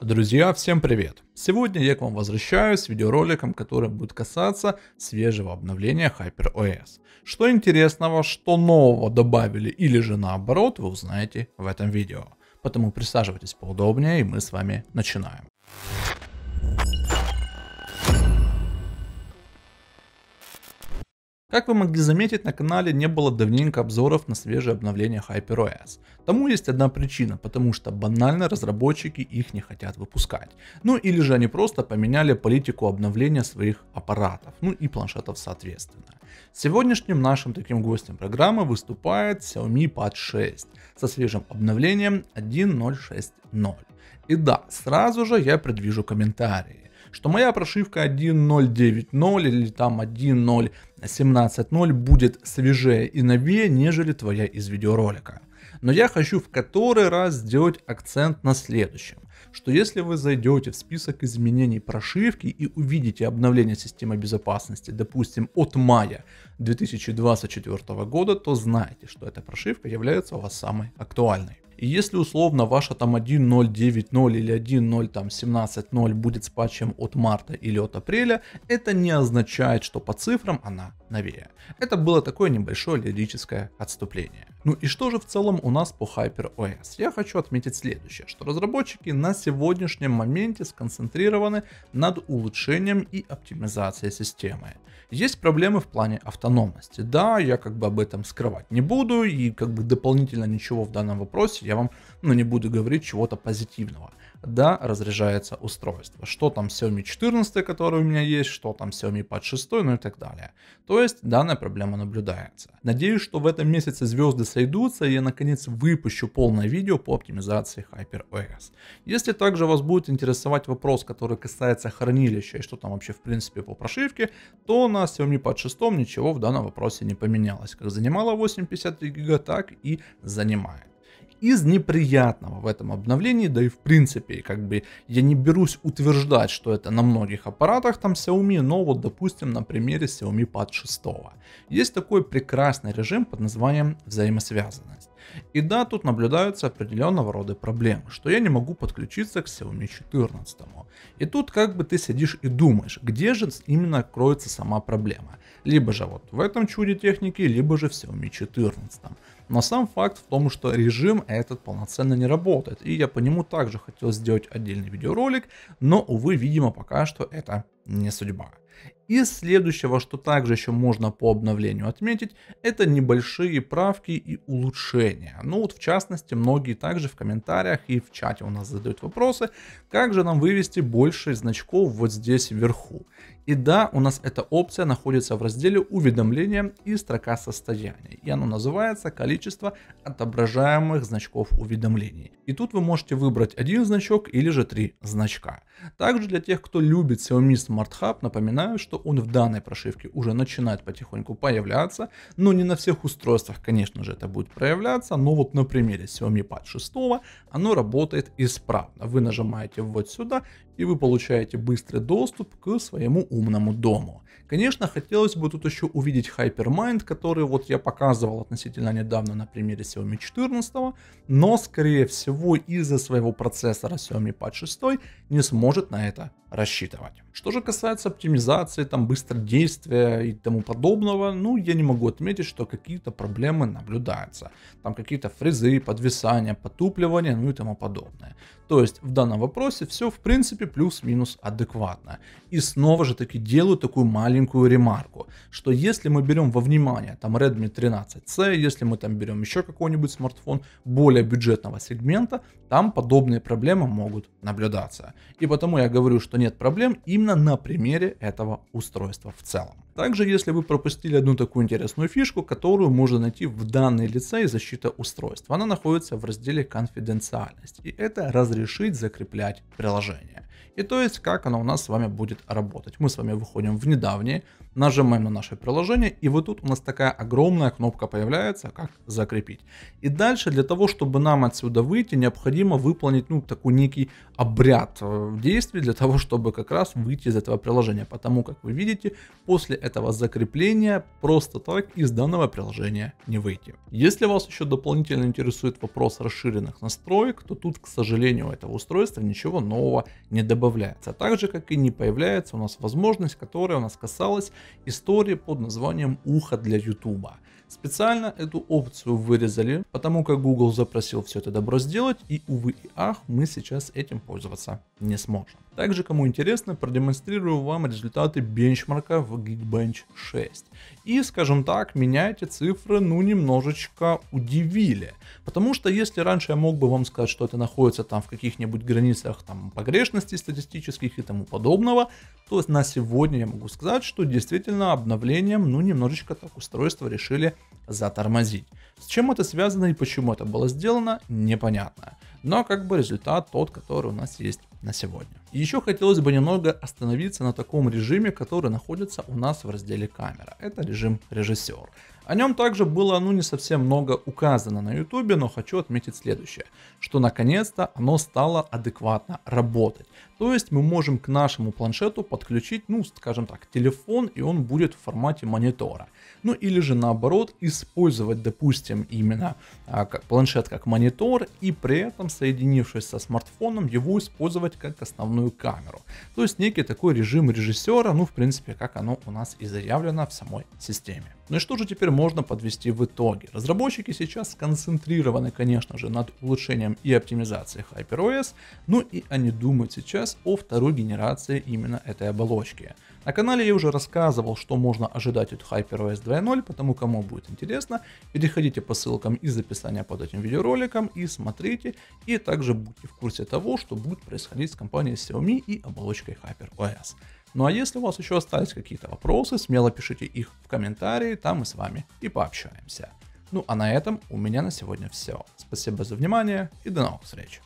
Друзья, всем привет! Сегодня я к вам возвращаюсь с видеороликом, который будет касаться свежего обновления HyperOS. Что интересного, что нового добавили или же наоборот, вы узнаете в этом видео. Поэтому присаживайтесь поудобнее и мы с вами начинаем. Как вы могли заметить, на канале не было давненько обзоров на свежие обновления HyperOS. Тому есть одна причина, потому что банально разработчики их не хотят выпускать. Ну или же они просто поменяли политику обновления своих аппаратов, ну и планшетов соответственно. Сегодняшним нашим таким гостем программы выступает Xiaomi Pad 6 со свежим обновлением 1.0.6.0. И да, сразу же я предвижу комментарии что моя прошивка 1.0.9.0 или там 1.0.17.0 будет свежее и новее, нежели твоя из видеоролика. Но я хочу в который раз сделать акцент на следующем что если вы зайдете в список изменений прошивки и увидите обновление системы безопасности, допустим, от мая 2024 года, то знайте, что эта прошивка является у вас самой актуальной. И если условно ваша там 1.0.9.0 или 1.0.17.0 будет с патчем от марта или от апреля, это не означает, что по цифрам она новее. Это было такое небольшое лирическое отступление. Ну и что же в целом у нас по HyperOS? Я хочу отметить следующее, что разработчики на сегодняшнем моменте сконцентрированы над улучшением и оптимизацией системы. Есть проблемы в плане автономности. Да, я как бы об этом скрывать не буду и как бы дополнительно ничего в данном вопросе я вам ну, не буду говорить чего-то позитивного да, разряжается устройство. Что там Xiaomi 14, который у меня есть, что там Xiaomi Pad 6, ну и так далее. То есть данная проблема наблюдается. Надеюсь, что в этом месяце звезды сойдутся и я наконец выпущу полное видео по оптимизации HyperOS. Если также вас будет интересовать вопрос, который касается хранилища и что там вообще в принципе по прошивке, то на Xiaomi Pad 6 ничего в данном вопросе не поменялось. Как занимало 853 гига, так и занимает. Из неприятного в этом обновлении, да и в принципе, как бы я не берусь утверждать, что это на многих аппаратах там Xiaomi, но вот допустим на примере Xiaomi Pad 6. Есть такой прекрасный режим под названием взаимосвязанность. И да, тут наблюдаются определенного рода проблемы, что я не могу подключиться к Xiaomi 14. И тут как бы ты сидишь и думаешь, где же именно кроется сама проблема. Либо же вот в этом чуде техники, либо же в Xiaomi 14. Но сам факт в том, что режим этот полноценно не работает, и я по нему также хотел сделать отдельный видеоролик, но, увы, видимо, пока что это не судьба. И следующего, что также еще можно по обновлению отметить, это небольшие правки и улучшения. Ну вот в частности, многие также в комментариях и в чате у нас задают вопросы, как же нам вывести больше значков вот здесь вверху. И да, у нас эта опция находится в разделе уведомления и строка состояния. И оно называется количество отображаемых значков уведомлений. И тут вы можете выбрать один значок или же три значка. Также для тех, кто любит Xiaomi смартфон, Smart Hub, напоминаю, что он в данной прошивке уже начинает потихоньку появляться, но не на всех устройствах, конечно же, это будет проявляться, но вот на примере Xiaomi Pad 6 оно работает исправно. Вы нажимаете вот сюда и вы получаете быстрый доступ к своему умному дому. Конечно, хотелось бы тут еще увидеть Hypermind, который вот я показывал относительно недавно на примере Xiaomi 14, но скорее всего из-за своего процессора Xiaomi Pad 6 не сможет на это рассчитывать. Что же касается оптимизации, там быстродействия и тому подобного, ну я не могу отметить, что какие-то проблемы наблюдаются. Там какие-то фрезы, подвисания, потупливания, ну и тому подобное. То есть в данном вопросе все в принципе плюс-минус адекватно. И снова же таки делаю такую маленькую ремарку, что если мы берем во внимание там Redmi 13C, если мы там берем еще какой-нибудь смартфон более бюджетного сегмента, там подобные проблемы могут наблюдаться. И потому я говорю, что нет проблем именно на примере этого устройства в целом. Также, если вы пропустили одну такую интересную фишку, которую можно найти в данной лице и защита устройства, она находится в разделе конфиденциальность, и это разрешить закреплять приложение. И то есть, как оно у нас с вами будет работать. Мы с вами выходим в недавнее, нажимаем на наше приложение, и вот тут у нас такая огромная кнопка появляется, как закрепить. И дальше для того, чтобы нам отсюда выйти, необходимо выполнить, ну, такой некий обряд э, действий для того, чтобы как раз выйти из этого приложения. Потому, как вы видите, после этого закрепления просто так из данного приложения не выйти. Если вас еще дополнительно интересует вопрос расширенных настроек, то тут, к сожалению, у этого устройства ничего нового не добавляется. А так же, как и не появляется у нас возможность, которая у нас касалась истории под названием «Ухо для YouTube». Специально эту опцию вырезали, потому как Google запросил все это добро сделать, и увы и ах, мы сейчас этим пользоваться не сможем. Также, кому интересно, продемонстрирую вам результаты бенчмарка в Geekbench 6. И, скажем так, меня эти цифры ну немножечко удивили. Потому что если раньше я мог бы вам сказать, что это находится там в каких-нибудь границах там погрешностей статистических и тому подобного, то на сегодня я могу сказать, что действительно обновлением ну немножечко так устройство решили затормозить. С чем это связано и почему это было сделано, непонятно. Но как бы результат тот, который у нас есть на сегодня еще хотелось бы немного остановиться на таком режиме, который находится у нас в разделе камера. Это режим режиссер. О нем также было ну не совсем много указано на ютубе, но хочу отметить следующее, что наконец-то оно стало адекватно работать. То есть мы можем к нашему планшету подключить, ну скажем так, телефон и он будет в формате монитора. Ну или же наоборот использовать, допустим, именно а, как, планшет как монитор и при этом соединившись со смартфоном его использовать как основной главную камеру. То есть некий такой режим режиссера, ну в принципе, как оно у нас и заявлено в самой системе. Ну и что же теперь можно подвести в итоге? Разработчики сейчас сконцентрированы, конечно же, над улучшением и оптимизацией HyperOS, ну и они думают сейчас о второй генерации именно этой оболочки. На канале я уже рассказывал, что можно ожидать от HyperOS 2.0, потому кому будет интересно, переходите по ссылкам из описания под этим видеороликом и смотрите, и также будьте в курсе того, что будет происходить с компанией Xiaomi и оболочкой HyperOS. Ну а если у вас еще остались какие-то вопросы, смело пишите их в комментарии, там мы с вами и пообщаемся. Ну а на этом у меня на сегодня все. Спасибо за внимание и до новых встреч.